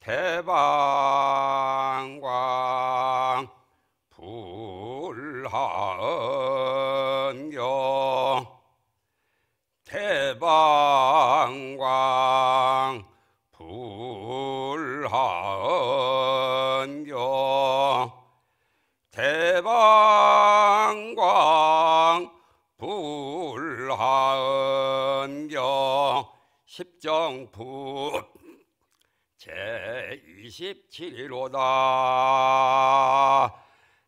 대방광 불한경 대방광 불한경 대방광 불한경 십정부 제27호다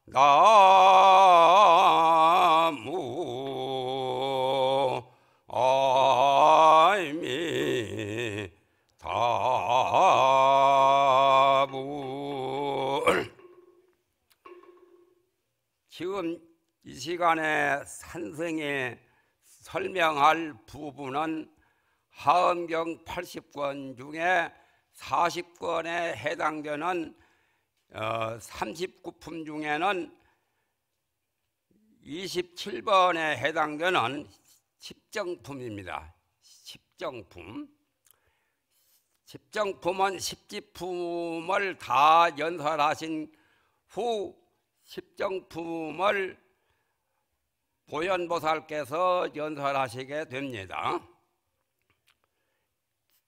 나무 아미 다부 지금 이 시간에 산성에 설명할 부분은 하엄경 80권 중에 40권에 해당되는 어, 39품 중에는 27번에 해당되는 십정품입니다. 십정품. 십정품은 십지품을 다 연설하신 후 십정품을 보현보살께서 연설하시게 됩니다.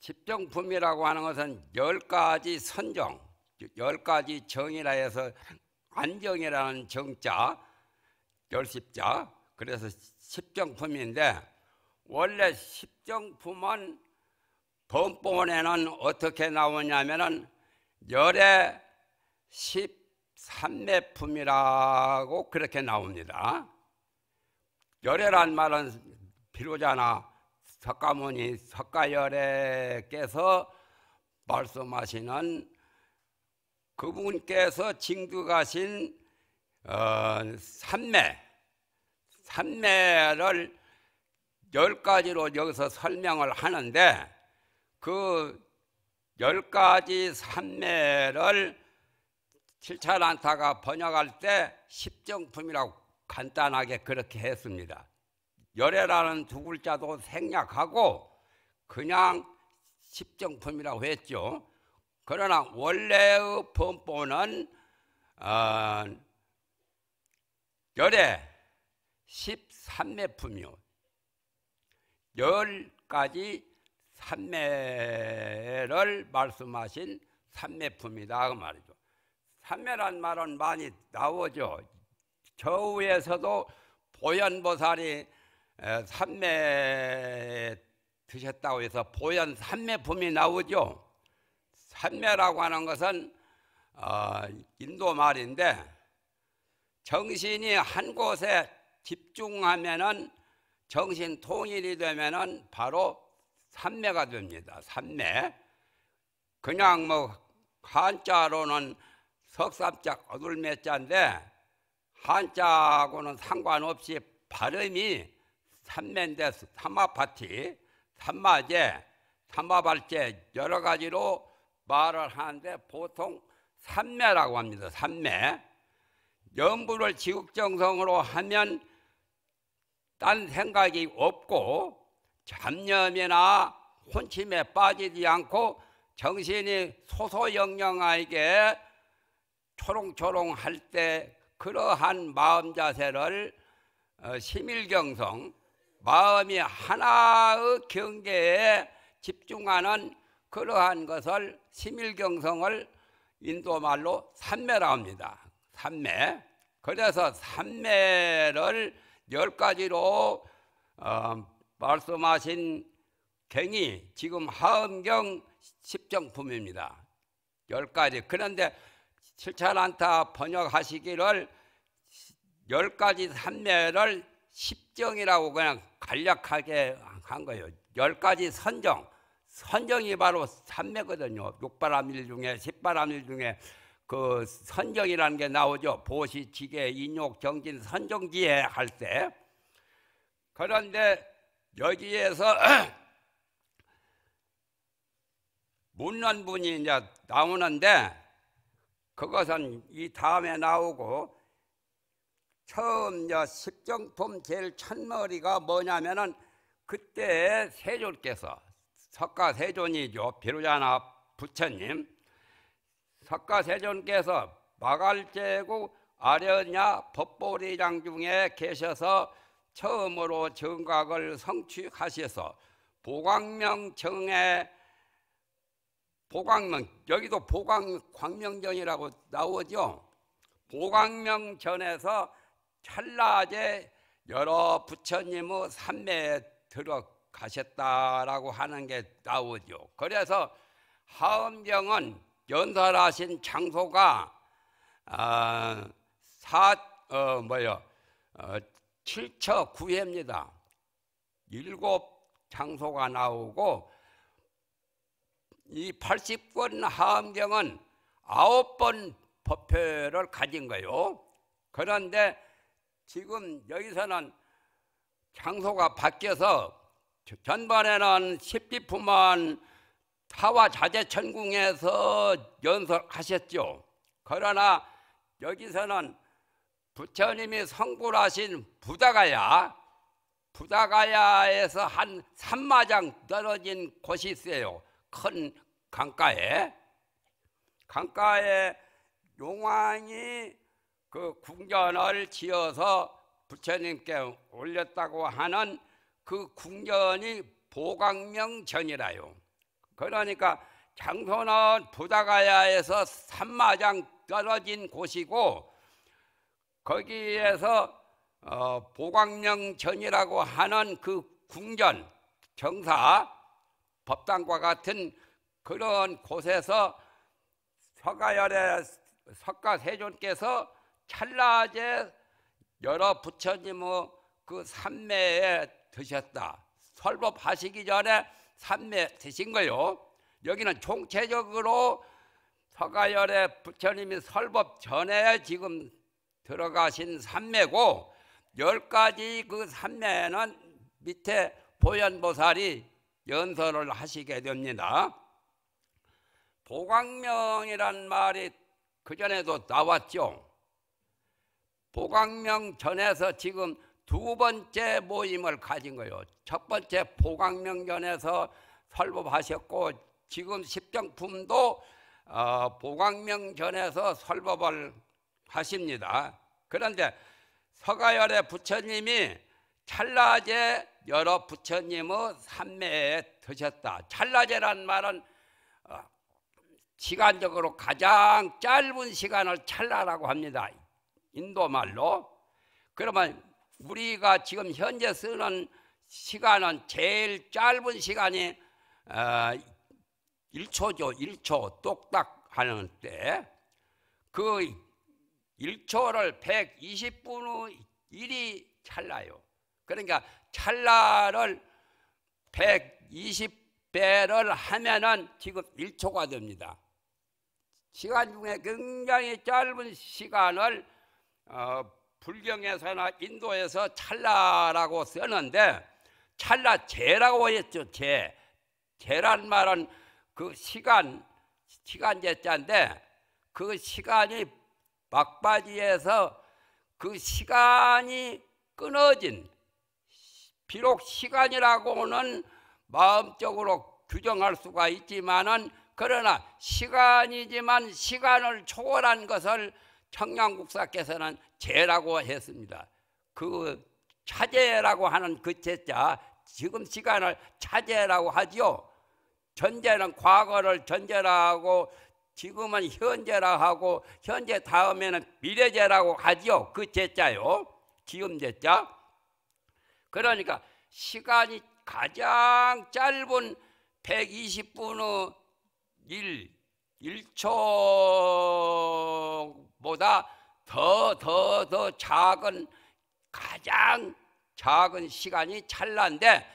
집정품이라고 하는 것은 열 가지 선정, 열 가지 정이라 해서 안정이라는 정자, 열십자, 그래서 십정품인데 원래 십정품은 범본에는 어떻게 나오냐면은 열의 십삼매품이라고 그렇게 나옵니다. 열애란 말은 비로자나 석가모니 석가열애께서 말씀하시는 그분께서 징두가신 어, 삼매 삼매를 열 가지로 여기서 설명을 하는데 그 열 가지 삼매를 칠차란타가 번역할 때 십정품이라고 간단하게 그렇게 했습니다. 열애라는 두 글자도 생략하고 그냥 십정품이라고 했죠. 그러나 원래의 범보는 어, 열애 13매품이요. 열 가지 삼매를 말씀하신 삼매품이다 그 말이죠. 삼매란 말은 많이 나오죠. 저우에서도 보현보살이 산매 드셨다고 해서 보현 산매품이 나오죠. 산매라고 하는 것은 어, 인도 말인데 정신이 한 곳에 집중하면은 정신 통일이 되면은 바로 산매가 됩니다. 산매 그냥 뭐 한자로는 석삼자 어둘매자인데 한자하고는 상관없이 발음이 삼면대스, 삼마파티, 삼마제, 삼마발제 여러 가지로 말을 하는데 보통 삼매라고 합니다. 삼매. 염불을 지극정성으로 하면 딴 생각이 없고 잡념이나 혼침에 빠지지 않고 정신이 소소영영하게 초롱초롱할 때 그러한 마음 자세를 어, 심일경성 마음이 하나의 경계에 집중하는 그러한 것을 심일경성을 인도말로 삼매라 합니다. 삼매. 그래서 삼매를 열 가지로 어, 말씀하신 경이 지금 하음경 십정품입니다. 열 가지. 그런데 실천안타 번역하시기를 열 가지 삼매를 십정이라고 그냥 간략하게 한 거예요. 열 가지 선정. 선정이 바로 삼매거든요. 육바람일 중에 십바람일 중에 그 선정이라는 게 나오죠. 보시, 지계, 인욕, 정진, 선정지혜 할 때. 그런데 여기에서 문란분이 이제 나오는데 그것은 이 다음에 나오고 처음 식정품 제일 첫머리가 뭐냐면은 그때 세존께서 석가 세존이죠 비루자나 부처님 석가 세존께서 마갈제국 아련야 법보리장 중에 계셔서 처음으로 정각을 성취하셔서 보광명청에 보광명 여기도 보광 광명전이라고 나오죠. 보광명전에서 찰나에 여러 부처님의 산매에 들어가셨다라고 하는 게 나오죠. 그래서 하음경은 연설하신 장소가 아, 사, 어, 뭐요, 어, 7처 9회입니다. 일곱 장소가 나오고 이 80권 하음경은 아홉 번 법회를 가진 거요. 예 그런데 지금 여기서는 장소가 바뀌어서 전반에는 십비품만 타와 자재천궁에서 연설하셨죠. 그러나 여기서는 부처님이 성불하신 부다가야, 부다가야에서 한 3마장 떨어진 곳이 있어요. 큰 강가에. 강가에 용왕이 그 궁전을 지어서 부처님께 올렸다고 하는 그 궁전이 보광명전이라요. 그러니까 장소는 부다가야에서 산마장 떨어진 곳이고 거기에서 어, 보광명전이라고 하는 그 궁전, 정사, 법당과 같은 그런 곳에서 서가열의 석가세존께서 찰나제 여러 부처님의 그 삼매에 드셨다. 설법하시기 전에 삼매 드신 거요. 여기는 총체적으로 서가열의 부처님이 설법 전에 지금 들어가신 삼매고 열 가지 그 삼매는 밑에 보현보살이 연설을 하시게 됩니다. 보광명이란 말이 그전에도 나왔죠. 보광명 전에서 지금 두 번째 모임을 가진 거예요. 첫 번째 보광명 전에서 설법하셨고 지금 십정품도 어, 보광명 전에서 설법을 하십니다. 그런데 서가열의 부처님이 찰라제 여러 부처님의 삼매에 드셨다. 찰라제란 말은 어, 시간적으로 가장 짧은 시간을 찰나라고 합니다. 인도말로. 그러면 우리가 지금 현재 쓰는 시간은 제일 짧은 시간이 어, 1초죠. 1초 똑딱 하는 때. 그 1초를 120분의 1이 찰나요. 그러니까 찰나를 120배를 하면은 지금 1초가 됩니다. 시간 중에 굉장히 짧은 시간을 어, 불경에서나 인도에서 찰나라고 쓰는데 찰나제라고 했죠. 제. 제란 말은 그 시간, 시간제자인데 그 시간이 막바지에서 그 시간이 끊어진 비록 시간이라고는 마음적으로 규정할 수가 있지만은 그러나 시간이지만 시간을 초월한 것을 청량국사께서는 제라고 했습니다. 그 차제라고 하는 그 제자 지금 시간을 차제라고 하지요. 전제는 과거를 전제라고 지금은 현재라 하고 현재 다음에는 미래제라고 하지요. 그 제자요. 지금 제자. 그러니까 시간이 가장 짧은 120분의 일 1초보다 더 더 더 작은 가장 작은 시간이 찰나인데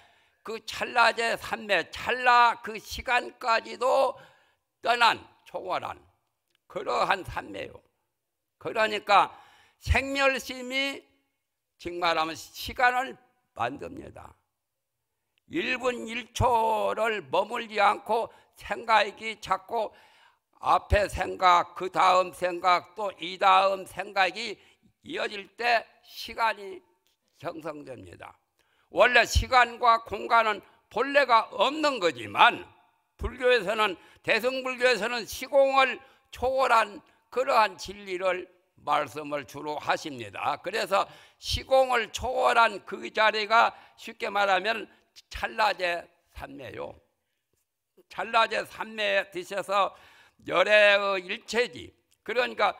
그 찰나제 삼매 찰나 그 시간까지도 떠난 초월한 그러한 삼매요. 그러니까 생멸심이 직말하면 시간을 만듭니다. 1분 1초를 머물지 않고 생각이 자꾸 앞에 생각, 그 다음 생각, 또 이 다음 생각이 이어질 때 시간이 형성됩니다. 원래 시간과 공간은 본래가 없는 거지만 불교에서는 대승불교에서는 시공을 초월한 그러한 진리를 말씀을 주로 하십니다. 그래서 시공을 초월한 그 자리가 쉽게 말하면 찰나제 삼매요. 찰나제 삼매에 드셔서 열의 애 일체지. 그러니까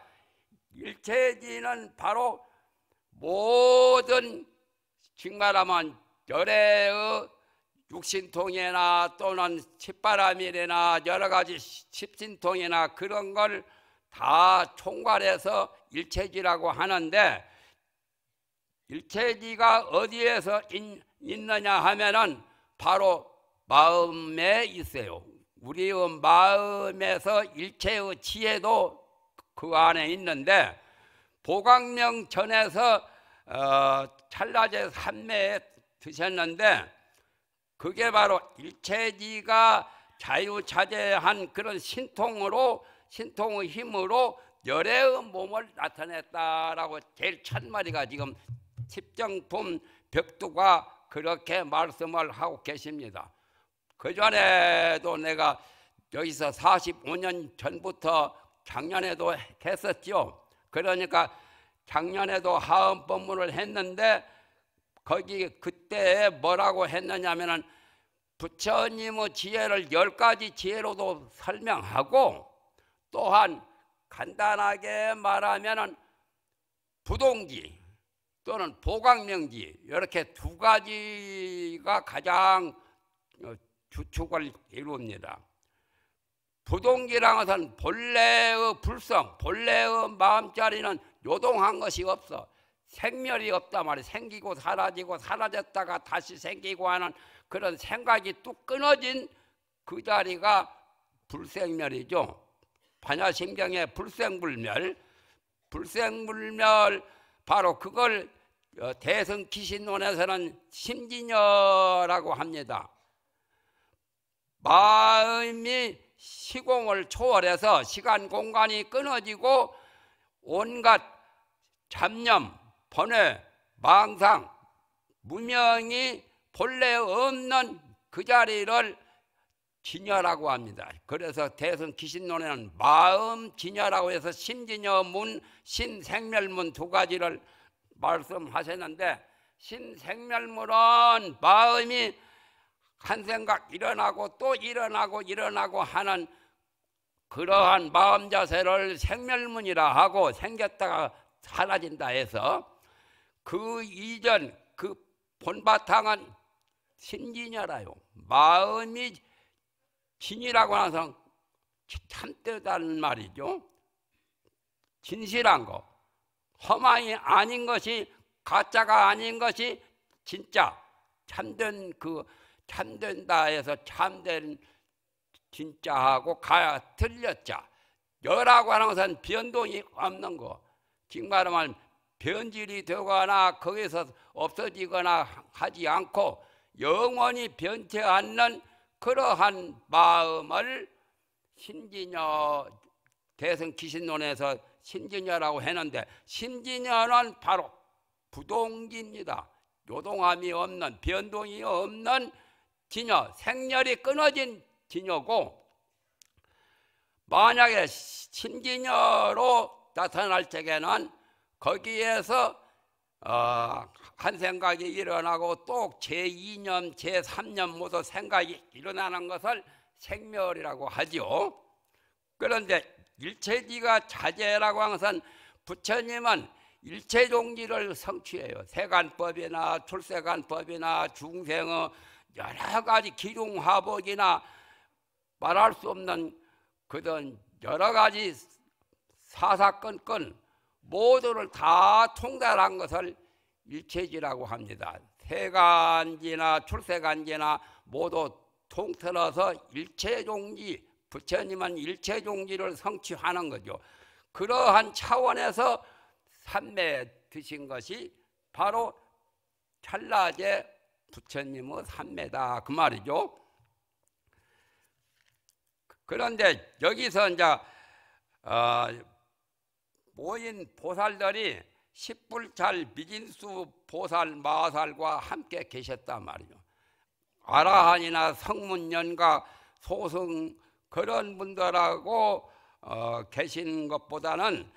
일체지는 바로 모든 징가라만 열의 애 육신통이나 또는 칫바람이나 여러 가지 십신통이나 그런 걸 다 총괄해서 일체지라고 하는데 일체지가 어디에서 있, 느냐 하면은 바로 마음에 있어요. 우리의 마음에서 일체의 지혜도 그 안에 있는데 보광명 전에서 어, 찰나제 삼매에 드셨는데 그게 바로 일체지가 자유자재한 그런 신통으로 신통의 힘으로 열애의 몸을 나타냈다라고 제일 첫마디가 지금 십정품 벽두가 그렇게 말씀을 하고 계십니다. 그 전에도 내가 여기서 45년 전부터 작년에도 했었죠. 그러니까 작년에도 하음 법문을 했는데 거기 그때 뭐라고 했느냐면은 부처님의 지혜를 열 가지 지혜로도 설명하고 또한 간단하게 말하면은 부동기 또는 보강명기 이렇게 두 가지가 가장 주축을 이룹니다. 부동기랑 것은 본래의 불성, 본래의 마음자리는 요동한 것이 없어. 생멸이 없다 말이야. 생기고 사라지고 사라졌다가 다시 생기고 하는 그런 생각이 뚝 끊어진 그 자리가 불생멸이죠. 반야심경의 불생불멸, 불생불멸 바로 그걸 어, 대승기신론에서는 심진여라고 합니다. 마음이 시공을 초월해서 시간 공간이 끊어지고 온갖 잡념, 번뇌, 망상, 무명이 본래 없는 그 자리를 진여라고 합니다. 그래서 대승 기신론에는 마음 진여라고 해서 신진여문, 신생멸문 두 가지를 말씀하셨는데 신생멸문은 마음이 한 생각 일어나고 또 일어나고 일어나고 하는 그러한 마음 자세를 생멸문이라 하고 생겼다가 사라진다 해서 그 이전 그 본바탕은 신진이라요. 마음이 진이라고 나서 참되다는 말이죠. 진실한 거. 허망이 아닌 것이 가짜가 아닌 것이 진짜 참된 그 참된다 해서 참된 진짜하고 가 틀렸자 여라고 하는 것은 변동이 없는 거. 정말로 말 변질이 되거나 거기서 없어지거나 하지 않고 영원히 변치 않는 그러한 마음을 신진여 대승 기신론에서 신진여라고 했는데 신진여는 바로 부동기입니다. 요동함이 없는 변동이 없는 기녀, 생열이 끊어진 기녀고 만약에 신기녀로 나타날 적에는 거기에서 어, 한 생각이 일어나고 또 제2년, 제3년 모두 생각이 일어나는 것을 생멸이라고 하죠 그런데 일체지가 자제라고 하는 것은 부처님은 일체종지를 성취해요. 세간법이나 출세간법이나 중생의 여러 가지 기둥 화복이나 말할 수 없는 그런 여러 가지 사사건건 모두를 다 통달한 것을 일체지라고 합니다. 세간지나 출세간지나 모두 통틀어서 일체종지 부처님은 일체종지를 성취하는 거죠. 그러한 차원에서 삼매 드신 것이 바로 찰나제 부처님의 삼매다 그 말이죠. 그런데 여기서 이제 어, 모인 보살들이 십불찰 미진수 보살 마살과 함께 계셨단 말이죠. 아라한이나 성문년과 소승 그런 분들하고 어, 계신 것보다는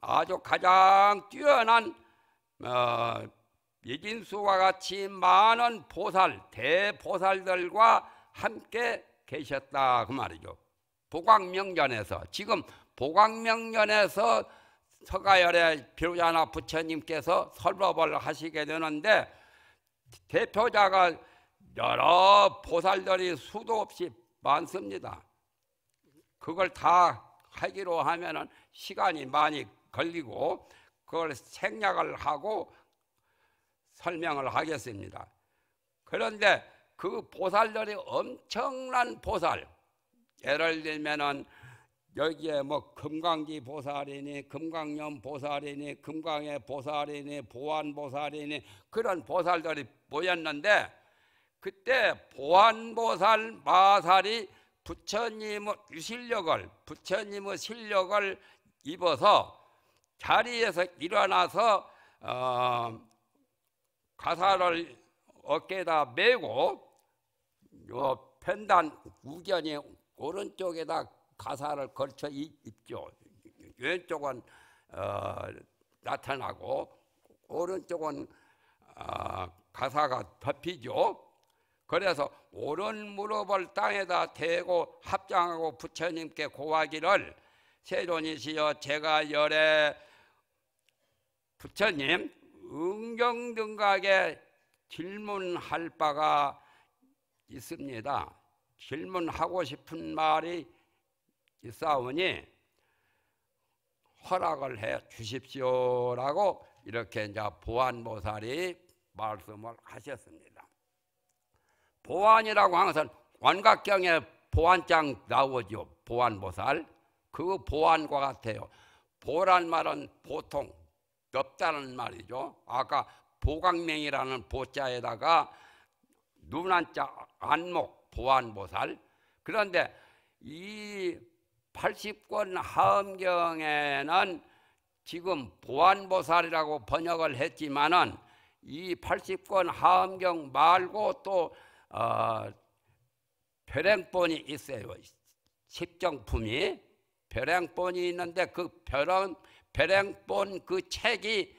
아주 가장 뛰어난 어, 이진수와 같이 많은 보살, 대보살들과 함께 계셨다 그 말이죠. 보광명전에서 지금 보광명전에서 서가열의 비로자나 부처님께서 설법을 하시게 되는데 대표자가 여러 보살들이 수도 없이 많습니다. 그걸 다 하기로 하면은 시간이 많이 걸리고 그걸 생략을 하고 설명을 하겠습니다. 그런데 그 보살들이 엄청난 보살. 예를 들면은 여기에 뭐 금강기 보살이니 금강염 보살이니 금강의 보살이니 보안 보살이니 그런 보살들이 모였는데 그때 보안 보살 마살이 부처님의 실력을 부처님의 실력을 입어서 자리에서 일어나서 어, 가사를 어깨에다 메고 요 편단 우견이 오른쪽에다 가사를 걸쳐 입죠. 왼쪽은 어, 나타나고 오른쪽은 어, 가사가 덮이죠. 그래서 오른 무릎을 땅에다 대고 합장하고 부처님께 고하기를 세존이시여 제가 열에 부처님 응경등각에 질문할 바가 있습니다. 질문하고 싶은 말이 있사오니 허락을 해 주십시오라고 이렇게 이제 보안보살이 말씀을 하셨습니다. 보안이라고 항상 원각경에 보안장 나오죠. 보안보살. 그 보안과 같아요. 보란 말은 보통, 없다는 말이죠. 아까 보광명이라는 보자에다가 눈난자 안목 보안보살 그런데 이 80권 하음경에는 지금 보안보살이라고 번역을 했지만은 이 80권 하음경 말고 또 어, 별행본이 있어요. 십정품이 별행본이 있는데 그별랑 베랭본 그 책이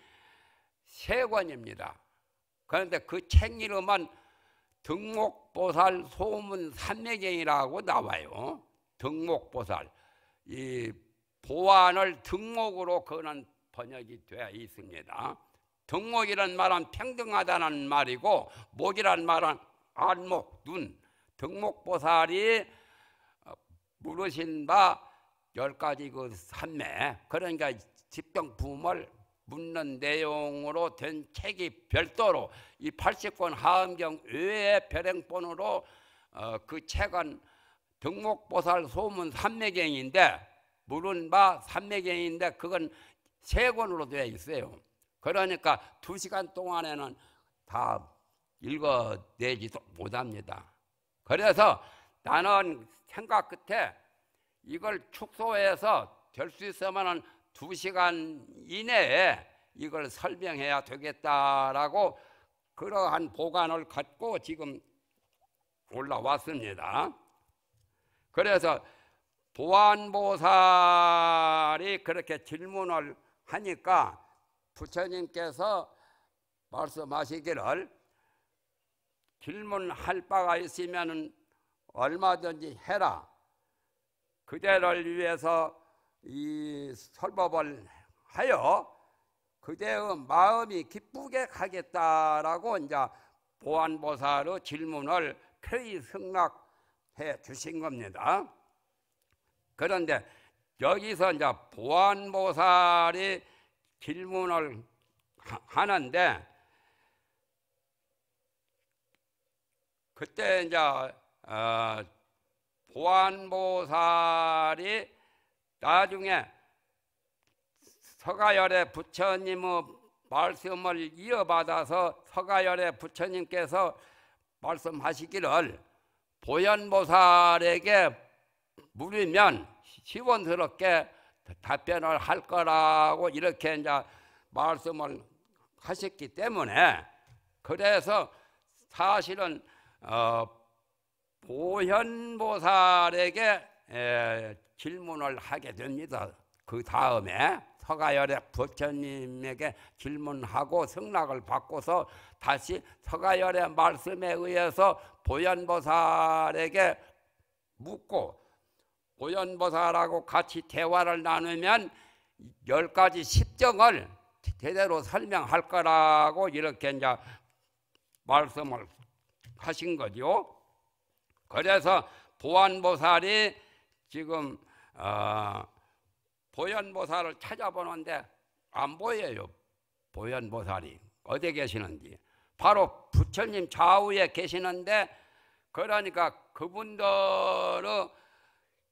세 권입니다. 그런데 그 책 이름은 등목보살 소문 삼매경이라고 나와요. 등목보살. 이 보안을 등목으로 그는 번역이 되어 있습니다. 등목이란 말은 평등하다는 말이고 목이란 말은 안목, 눈. 등목보살이 어, 물으신 바 열 가지 그 삼매. 그러니까 집병부음을 묻는 내용으로 된 책이 별도로 이 80권 하음경 외에 별행본으로 어, 그 책은 등목보살 소문 삼매경인데 물은 바 삼매경인데 그건 세 권으로 되어 있어요. 그러니까 두 시간 동안에는 다 읽어내지도 못합니다. 그래서 나는 생각 끝에 이걸 축소해서 될 수 있으면은 2시간 이내에 이걸 설명해야 되겠다라고 그러한 보관을 갖고 지금 올라왔습니다. 그래서 보안보살이 그렇게 질문을 하니까 부처님께서 말씀하시기를 질문할 바가 있으면 얼마든지 해라. 그대를 위해서 이 설법을 하여 그대의 마음이 기쁘게 가겠다라고 이제 보안보살의 질문을 표히 승낙해 주신 겁니다. 그런데 여기서 이제 보안보살이 질문을 하는데 그때 이제 어, 보안보살이 나중에 서가열의 부처님의 말씀을 이어받아서 서가열의 부처님께서 말씀하시기를 보현보살에게 물으면 시원스럽게 답변을 할 거라고 이렇게 이제 말씀을 하셨기 때문에 그래서 사실은 어, 보현보살에게 질문을 하게 됩니다. 그 다음에 서가열의 부처님에게 질문하고 승낙을 받고서 다시 서가열의 말씀에 의해서 보현보살에게 묻고 보현보살하고 같이 대화를 나누면 열 가지 십정을 제대로 설명할 거라고 이렇게 이제 말씀을 하신 거죠. 그래서 보안보살이 지금 어, 보현보살을 찾아보는데 안 보여요. 보현보살이 어디 계시는지 바로 부처님 좌우에 계시는데 그러니까 그분들의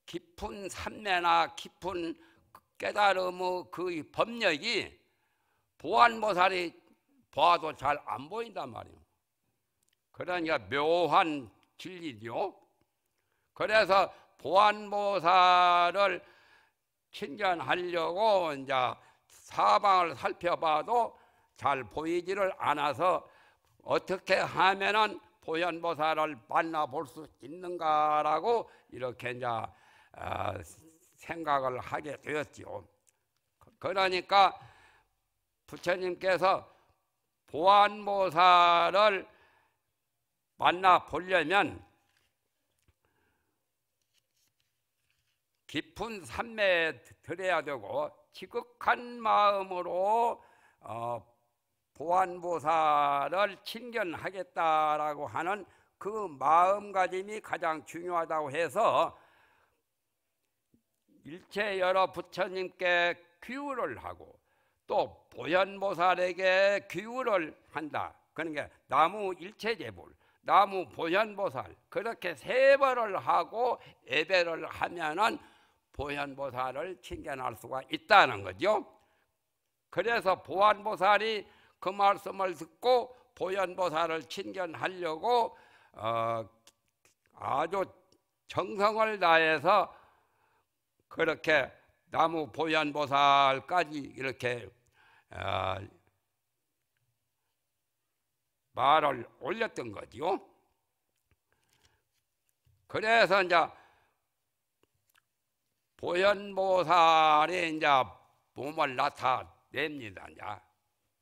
깊은 삼매나 깊은 깨달음의 그 법력이 보안보살이 보아도잘 안 보인단 말이에요. 그러니까 묘한 진리죠. 그래서 보안보사를 친견하려고 이제 사방을 살펴봐도 잘 보이지를 않아서 어떻게 하면은 보현보사를 만나볼 수 있는가라고 이렇게 이제 어, 생각을 하게 되었지요. 그러니까 부처님께서 보안보사를 만나 보려면 깊은 산매에 들어야 되고 지극한 마음으로 어, 보안보사를 친견하겠다라고 하는 그 마음가짐이 가장 중요하다고 해서 일체 여러 부처님께 귀우를 하고 또 보현보살에게 귀우를 한다. 그러니까 나무 일체제불, 나무 보현보살 그렇게 세 번을 하고 예배를 하면은 보현보살을 칭견할 수가 있다는 거죠. 그래서 보안보살이 그 말씀을 듣고 보현보살을 칭견하려고 어, 아주 정성을 다해서 그렇게 나무 보현보살까지 이렇게 어, 말을 올렸던 거지요. 그래서 이제 보현보살이 이제 몸을 나타냅니다. 이제.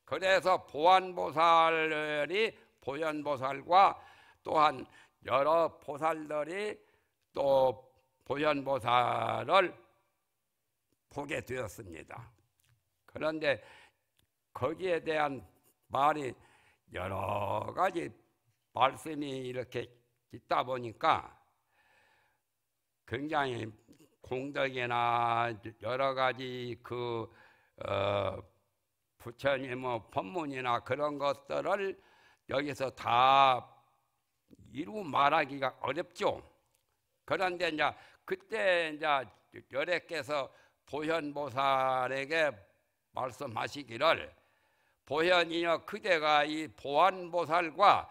그래서 보안보살이 보현보살과 또한 여러 보살들이 또 보현보살을 보게 되었습니다. 그런데 거기에 대한 말이 여러 가지 말씀이 이렇게 있다 보니까 굉장히 공덕이나 여러 가지 그 어, 부처님의 뭐 법문이나 그런 것들을 여기서 다 이루 말하기가 어렵죠. 그런데 이제 그때 이제 여래께서 보현보살에게 말씀하시기를 보현이여 그대가 이 보안보살과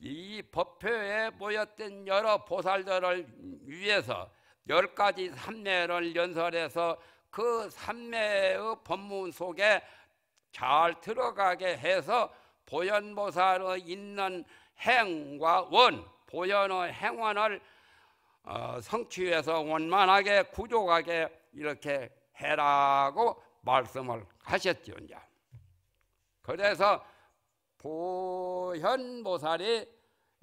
이 법회에 모였던 여러 보살들을 위해서 열 가지 삼매를 연설해서 그 삼매의 법문 속에 잘 들어가게 해서 보현보살의 있는 행과 원, 보현의 행원을 어, 성취해서 원만하게 구조하게 이렇게 해라고 말씀을 하셨지요 그래서 보현보살이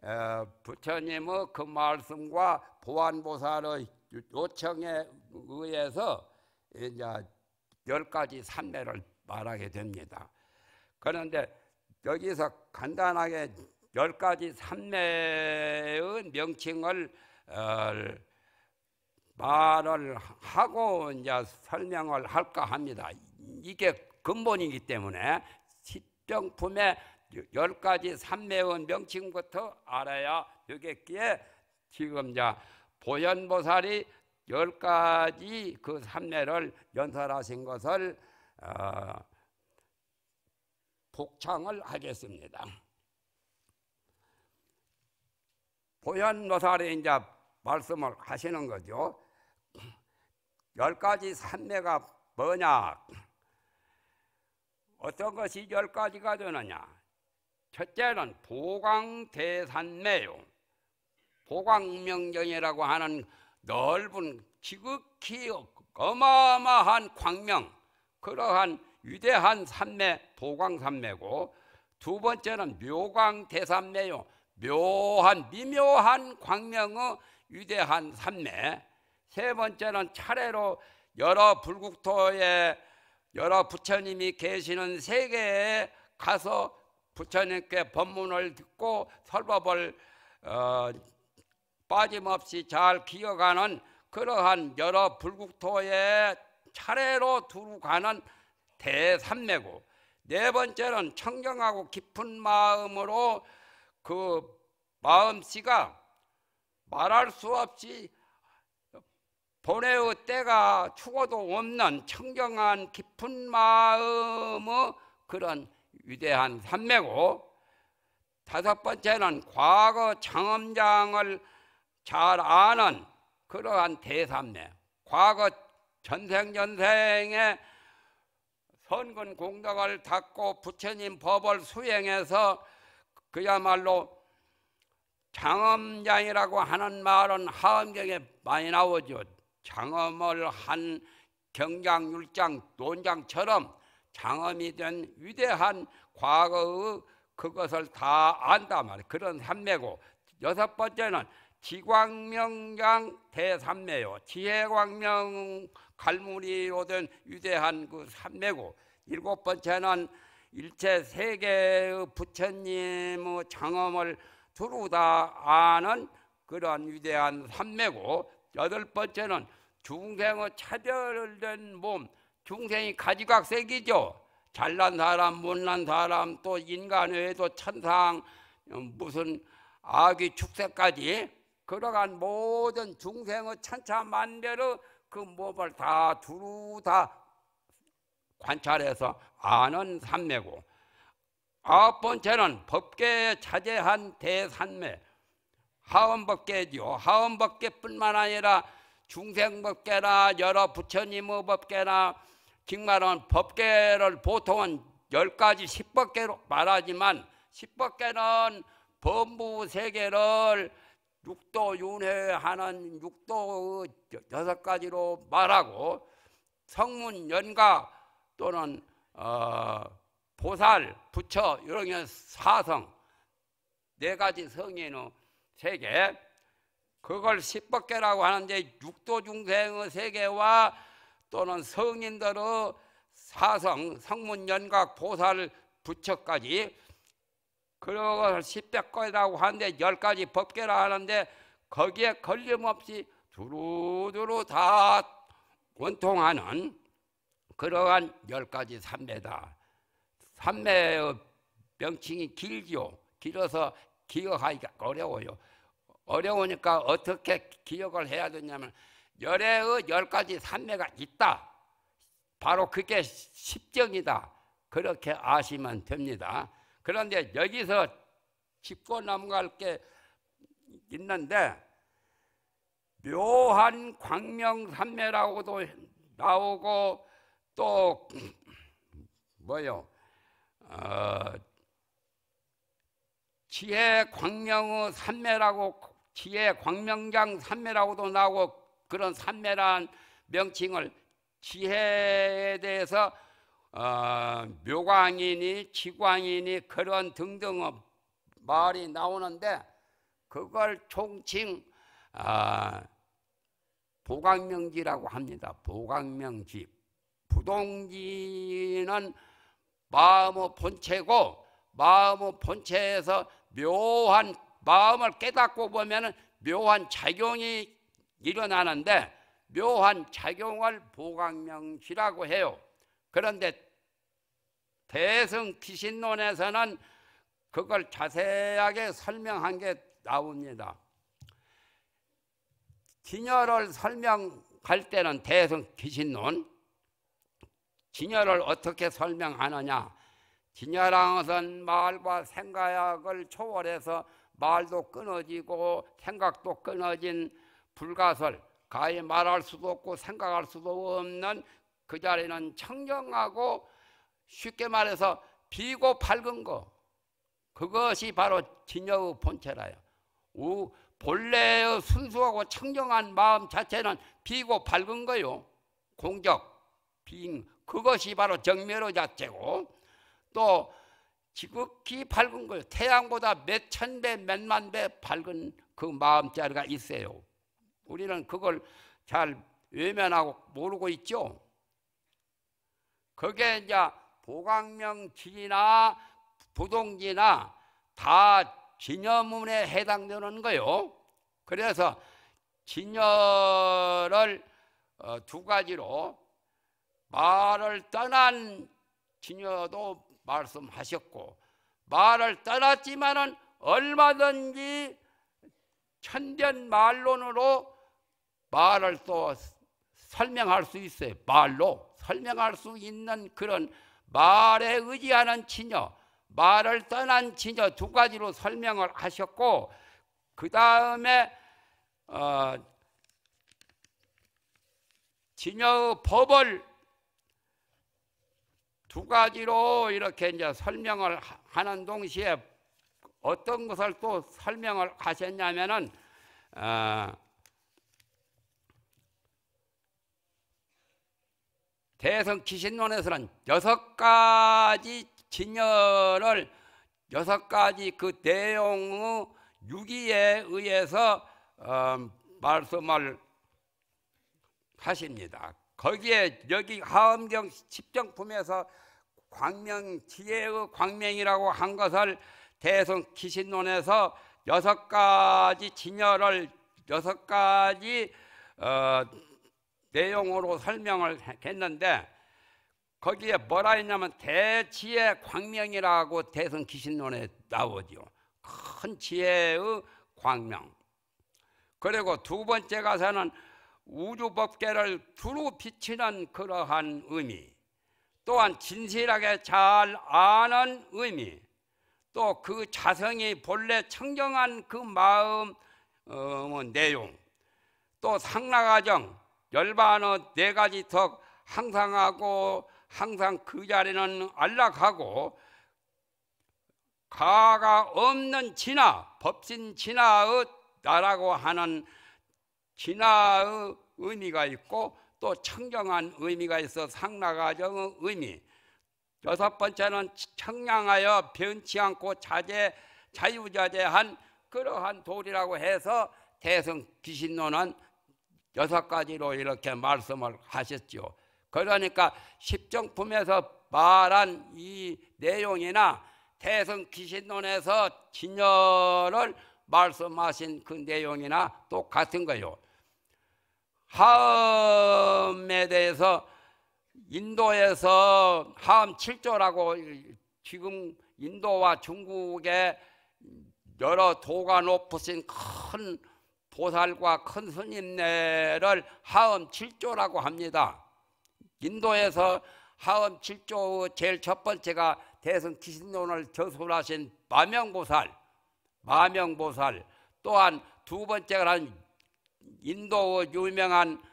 어, 부처님의 그 말씀과 보안보살의 요청에 의해서 이제 열 가지 산매를 말하게 됩니다. 그런데 여기서 간단하게 열 가지 산매의 명칭을 어, 말을 하고 이제 설명을 할까 합니다. 이게 근본이기 때문에 식병품의 열 가지 산매의 명칭부터 알아야 되겠기에 지금 자 보현보살이 열 가지 그 삼매를 연설하신 것을 어, 복창을 하겠습니다. 보현보살이 이제 말씀을 하시는 거죠. 열 가지 삼매가 뭐냐? 어떤 것이 열 가지가 되느냐? 첫째는 보광대산매요. 보광명경이라고 하는 넓은 지극히 어마어마한 광명 그러한 위대한 산맥 보광산맥고두 번째는 묘광대산매요 묘한 미묘한 광명의 위대한 산맥 세 번째는 차례로 여러 불국토에 여러 부처님이 계시는 세계에 가서 부처님께 법문을 듣고 설법을 어, 빠짐없이 잘 기어가는 그러한 여러 불국토에 차례로 두루 가는 대산매고 네 번째는 청정하고 깊은 마음으로 그 마음씨가 말할 수 없이 본래의 때가 추고도 없는 청정한 깊은 마음의 그런 위대한 산매고 다섯 번째는 과거 장엄장을 잘 아는 그러한 대삼매 과거 전생전생에 선근 공덕을 닦고 부처님 법을 수행해서 그야말로 장엄장이라고 하는 말은 하엄경에 많이 나오죠. 장엄을 한 경장, 율장, 논장처럼 장엄이 된 위대한 과거의 그것을 다 안다 말이에요. 그런 삼매고 여섯 번째는 지광명장 대산매요 지혜광명 갈무리로 된 위대한 그 삼매고 일곱 번째는 일체 세계의 부처님의 장엄을 두루 다 아는 그런 위대한 산매고 여덟 번째는 중생의 차별된 몸, 중생이 가지각색이죠. 잘난 사람, 못난 사람, 또 인간 외에도 천상, 무슨 아기 축세까지 그러한 모든 중생의 천차만별의 그 몸을 다 두루 다 관찰해서 아는 산매고 아홉 번째는 법계에 자제한 대산매 하원법계지요. 하원법계뿐만 아니라 중생법계나 여러 부처님의 법계나 정말은 법계를 보통은 열가지 십법계로 말하지만 십법계는 법무 세계를 육도 윤회 하는 육도 의 여섯 가지로 말하고 성문 연가 또는 어, 보살 부처 이런 게 사성 네 가지 성인의 세계 그걸 십법계라고 하는데 육도 중생의 세계와 또는 성인들의 사성 성문 연각 보살 부처까지 그러고 십대거라고 하는데 열 가지 법계라 하는데 거기에 걸림없이 두루두루 다 원통하는 그러한 열 가지 삼매다. 삼매의 명칭이 길죠 길어서 기억하기가 어려워요. 어려우니까 어떻게 기억을 해야 되냐면 열애의 열 가지 산매가 있다. 바로 그게 십정이다. 그렇게 아시면 됩니다. 그런데 여기서 짚고 넘어갈 게 있는데 묘한 광명산매라고도 나오고 또 뭐요? 어, 지혜 광명의 산매라고 지혜 광명장 산매라고도 나오고 그런 산매란 명칭을 지혜에 대해서 어, 묘광이니 지광이니 그런 등등 어, 말이 나오는데 그걸 총칭 아, 보광명지라고 합니다. 보광명지. 부동지는 마음의 본체고 마음의 본체에서 묘한 마음을 깨닫고 보면 묘한 작용이 일어나는데 묘한 작용을 보광명지라고 해요. 그런데 대승 귀신론에서는 그걸 자세하게 설명한 게 나옵니다. 진열을 설명할 때는 대승 기신론, 진열을 어떻게 설명하느냐. 진열왕은 말과 생각을 초월해서 말도 끊어지고 생각도 끊어진 불가설, 가히 말할 수도 없고 생각할 수도 없는 그 자리는 청정하고 쉽게 말해서 비고 밝은 거 그것이 바로 진여의 본체라요. 우, 본래의 순수하고 청정한 마음 자체는 비고 밝은 거요. 공적, 빈 그것이 바로 정멸의 자체고 또 지극히 밝은 거요 태양보다 몇 천 배, 몇 만 배 밝은 그 마음자리가 있어요. 우리는 그걸 잘 외면하고 모르고 있죠. 그게 이제 보광명이나 부동지나 다 진여문에 해당되는 거요. 그래서 진여를 어, 두 가지로 말을 떠난 진여도 말씀하셨고 말을 떠났지만은 얼마든지 천변 말론으로 말을 또 설명할 수 있어요. 말로. 설명할 수 있는 그런 말에 의지하는 치녀, 말을 떠난 치녀 두 가지로 설명을 하셨고 그 다음에 어, 진여의 법을 두 가지로 이렇게 이제 설명을 하는 동시에 어떤 것을 또 설명을 하셨냐면은 어, 대성 기신론에서는 여섯 가지 진열을 여섯 가지 그 내용의 유기에 의해서 어, 말씀을 하십니다. 거기에 여기 하엄경 십정품에서 광명 지혜의 광명이라고 한 것을 대성 기신론에서 여섯 가지 진열을 여섯 가지 어, 내용으로 설명을 했는데 거기에 뭐라 했냐면 대지의 광명이라고 대성 기신론에 나오죠. 큰 지혜의 광명. 그리고 두 번째 가사는 우주법계를 두루 비치는 그러한 의미. 또한 진실하게 잘 아는 의미. 또 그 자성이 본래 청정한 그 마음 어, 뭐, 내용. 또 상라가정 열반은 네 가지 턱 항상 하고 항상 그 자리는 안락하고 가가 없는 진화, 법신 진화의 나라고 하는 진화의 의미가 있고 또 청정한 의미가 있어 상나가정의 의미 여섯 번째는 청량하여 변치 않고 자제 자유자재한 그러한 도리라고 해서 대성 귀신론은 여섯 가지로 이렇게 말씀을 하셨죠. 그러니까 십정품에서 말한 이 내용이나 태성귀신론에서 진열을 말씀하신 그 내용이나 똑같은 거요. 하음에 대해서 인도에서 하음 7조라고 지금 인도와 중국의 여러 도가 높으신 큰 보살과 큰 스님네를 하엄 7조라고 합니다. 인도에서 하엄 7조 제일 첫 번째가 대승 기신론을 저술하신 마명보살, 마명보살 또한 두 번째가 인도의 유명한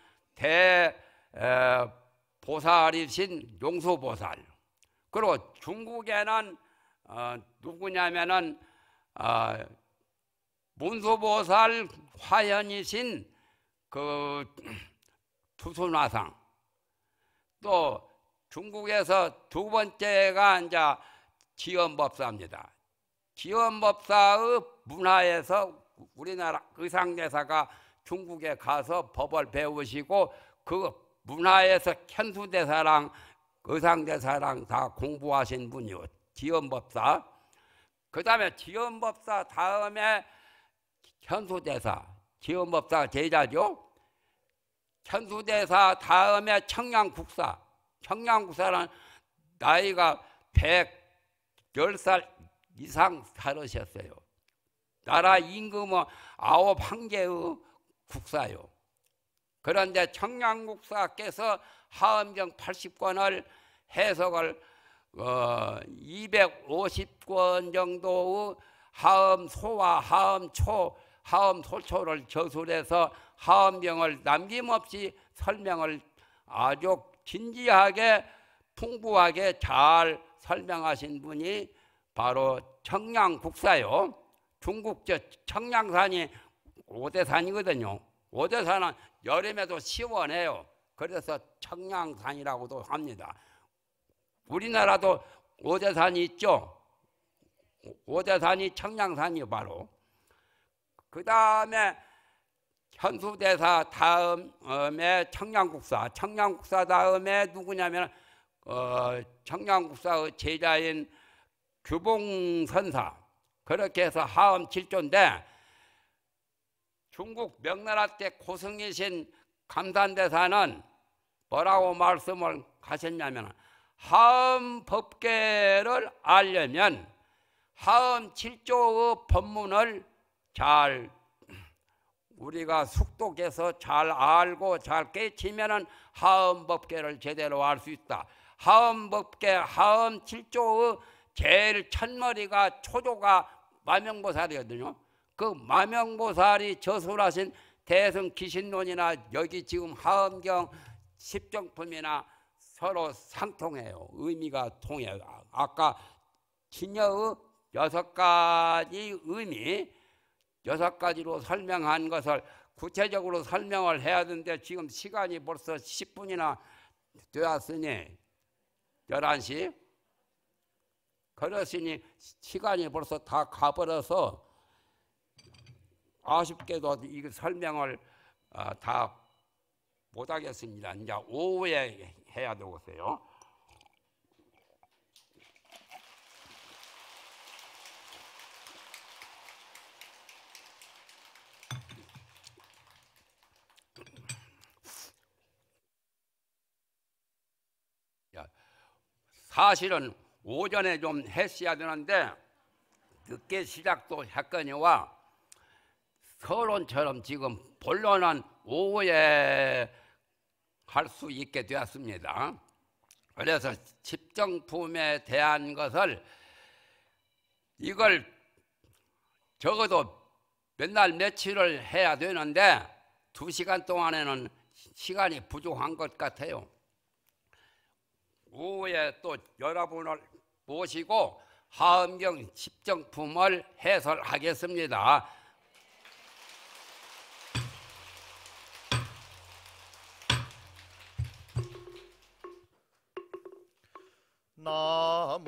대보살이신 용수보살 그리고 중국에는 어, 누구냐면은 어, 문수보살 화현이신 그 투수나상 또 중국에서 두 번째가 이제 지원법사입니다. 지원법사의 문화에서 우리나라 의상대사가 중국에 가서 법을 배우시고 그 문화에서 현수대사랑 의상대사랑 다 공부하신 분이요. 지원법사. 그 다음에 지원법사 다음에 천수대사, 지원법사 제자죠. 천수대사 다음에 청량국사. 청량국사는 나이가 110살 이상 살으셨어요. 나라 임금은 아홉 한개의 국사요. 그런데 청량국사께서 하음경 80권을 해석을 250권 어, 정도의 하음 소와 하음초 하엄 소초를 저술해서 하엄병을 남김없이 설명을 아주 진지하게 풍부하게 잘 설명하신 분이 바로 청량국사요. 중국 저 청량산이 오대산이거든요. 오대산은 여름에도 시원해요. 그래서 청량산이라고도 합니다. 우리나라도 오대산이 있죠. 오대산이 청량산이 바로 그 다음에 현수대사 다음에 청량국사, 청량국사 다음에 누구냐면 어, 청량국사의 제자인 규봉선사 그렇게 해서 하음 7조인데 중국 명나라 때 고승이신 감산대사는 뭐라고 말씀을 하셨냐면 하음 법계를 알려면 하음 7조의 법문을 잘 우리가 숙독해서 잘 알고 잘 깨치면은 하음법계를 제대로 알 수 있다. 하음법계 하음 7조의 제일 첫머리가 초조가 마명보살이거든요. 그 마명보살이 저술하신 대승 기신론이나 여기 지금 하음경 십정품이나 서로 상통해요. 의미가 통해요. 아까 신여의 여섯 가지 의미 여섯 가지로 설명한 것을 구체적으로 설명을 해야 되는데 지금 시간이 벌써 10분이나 되었으니 11시 그러시니 시간이 벌써 다 가버려서 아쉽게도 이 설명을 어, 다 못하겠습니다. 이제 오후에 해야 되겠어요. 사실은 오전에 좀 했어야 되는데 늦게 시작도 했거니와 서론처럼 지금 본론은 오후에 할 수 있게 되었습니다. 그래서 집정품에 대한 것을 이걸 적어도 맨날 며칠을 해야 되는데 두 시간 동안에는 시간이 부족한 것 같아요. 오후에 또 여러분을 모시고 하엄경 십정품을 해설하겠습니다. 나무